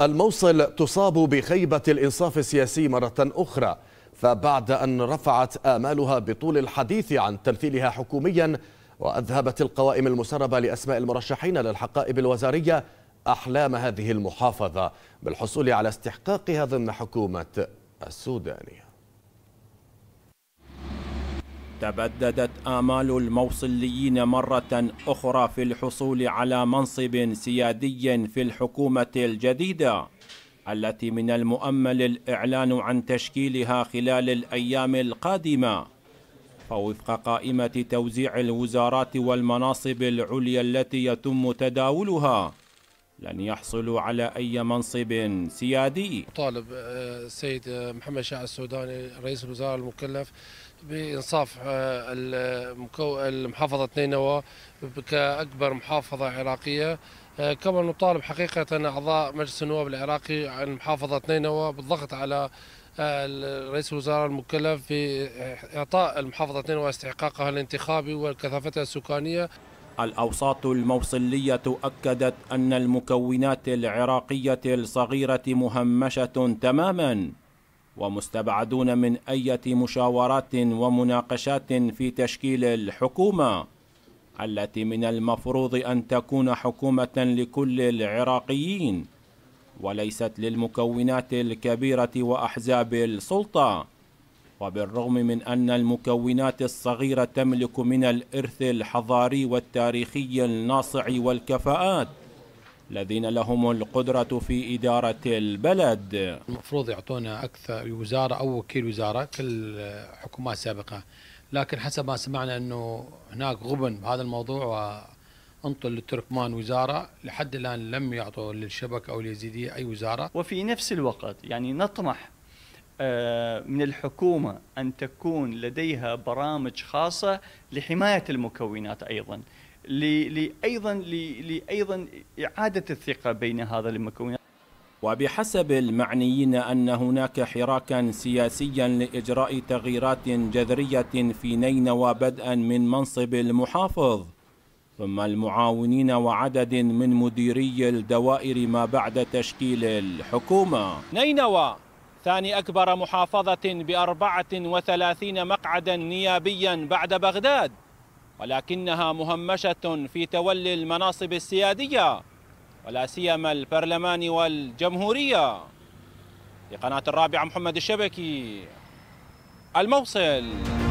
الموصل تصاب بخيبة الإنصاف السياسي مرة أخرى فبعد أن رفعت آمالها بطول الحديث عن تمثيلها حكوميا وأذهبت القوائم المسربة لأسماء المرشحين للحقائب الوزارية أحلام هذه المحافظة بالحصول على استحقاقها ضمن حكومة السودانية تبددت آمال الموصليين مرة أخرى في الحصول على منصب سيادي في الحكومة الجديدة التي من المؤمل الإعلان عن تشكيلها خلال الأيام القادمة فوفق قائمة توزيع الوزارات والمناصب العليا التي يتم تداولها لن يحصلوا على أي منصب سيادي طالب السيد آه، آه، محمد شاع السوداني رئيس الوزراء المكلف بإنصاف آه، المحافظة نينوى كأكبر محافظة عراقية كما نطالب حقيقة أعضاء مجلس النواب العراقي عن محافظة نينوى بالضغط على رئيس الوزراء المكلف في إعطاء المحافظة نينوى استحقاقها الانتخابي وكثافتها السكانية الأوساط الموصلية أكدت أن المكونات العراقية الصغيرة مهمشة تماما ومستبعدون من أي مشاورات ومناقشات في تشكيل الحكومة التي من المفروض أن تكون حكومة لكل العراقيين وليست للمكونات الكبيرة وأحزاب السلطة وبالرغم من أن المكونات الصغيرة تملك من الإرث الحضاري والتاريخي الناصع والكفاءات الذين لهم القدرة في إدارة البلد المفروض يعطونا أكثر وزارة أو وكيل وزارة كل حكومات سابقة لكن حسب ما سمعنا أنه هناك غبن بهذا الموضوع وانطل للتركمان وزاره لحد الان لم يعطوا للشبكه او اليزيديه اي وزاره وفي نفس الوقت يعني نطمح آه، من الحكومة أن تكون لديها برامج خاصة لحماية المكونات أيضا لأيضا لأيضا إعادة الثقة بين هذا المكونات وبحسب المعنيين أن هناك حراكا سياسيا لإجراء تغييرات جذرية في نينوى بدءا من منصب المحافظ ثم المعاونين وعدد من مديري الدوائر ما بعد تشكيل الحكومة نينوى ثاني أكبر محافظة بأربعة وثلاثين مقعدا نيابيا بعد بغداد ولكنها مهمشة في تولي المناصب السيادية ولا سيما البرلمان والجمهورية لقناة الرابعة محمد الشبكي الموصل